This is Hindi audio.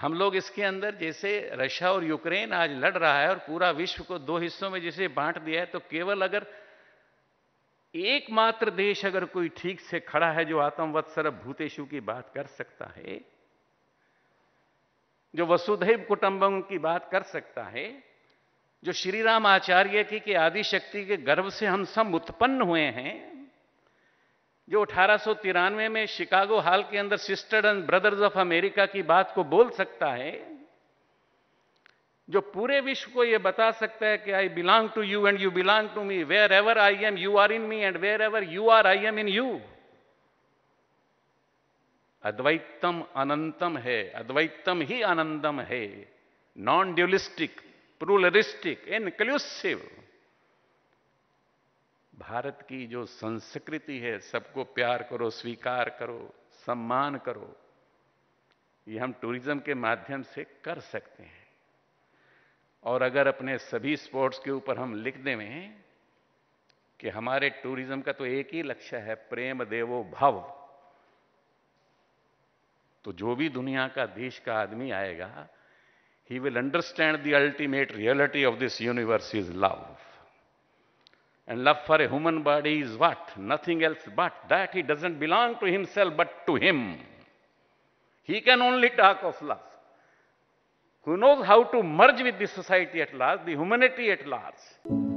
हम लोग इसके अंदर जैसे रशिया और यूक्रेन आज लड़ रहा है और पूरा विश्व को दो हिस्सों में जैसे बांट दिया है तो केवल अगर एकमात्र देश अगर कोई ठीक से खड़ा है जो आतंकवाद सरभ भूतेशु की बात कर सकता है जो वसुधैव कुटुंबम की बात कर सकता है जो श्रीराम आचार्य की आदिशक्ति आदि शक्ति के गर्भ से हम सब उत्पन्न हुए हैं जो अठारह में शिकागो हाल के अंदर sister and brothers of America की बात को बोल सकता है जो पूरे विश्व को यह बता सकता है कि I belong to you and you belong to me wherever I am you are in me and wherever you are I am in you अद्वैतम अनंतम है अद्वैतम ही आनंदम है non dualistic pluralistic inclusive Bharat की जो संस्कृति है सबको प्यार करो स्वीकार करो सम्मान करो ये हम टूरिज्म के माध्यम से कर सकते हैं और अगर अपने सभी स्पोर्ट्स के ऊपर हम लिख देवें कि हमारे टूरिज्म का तो एक ही लक्ष्य है प्रेम देवो भव तो जो भी दुनिया का देश का आदमी आएगा ही will understand the ultimate reality of this universe is love And love for a human body is what? Nothing else but that he doesn't belong to himself but to him. He can only talk of love. Who knows how to merge with the society at large, the humanity at large.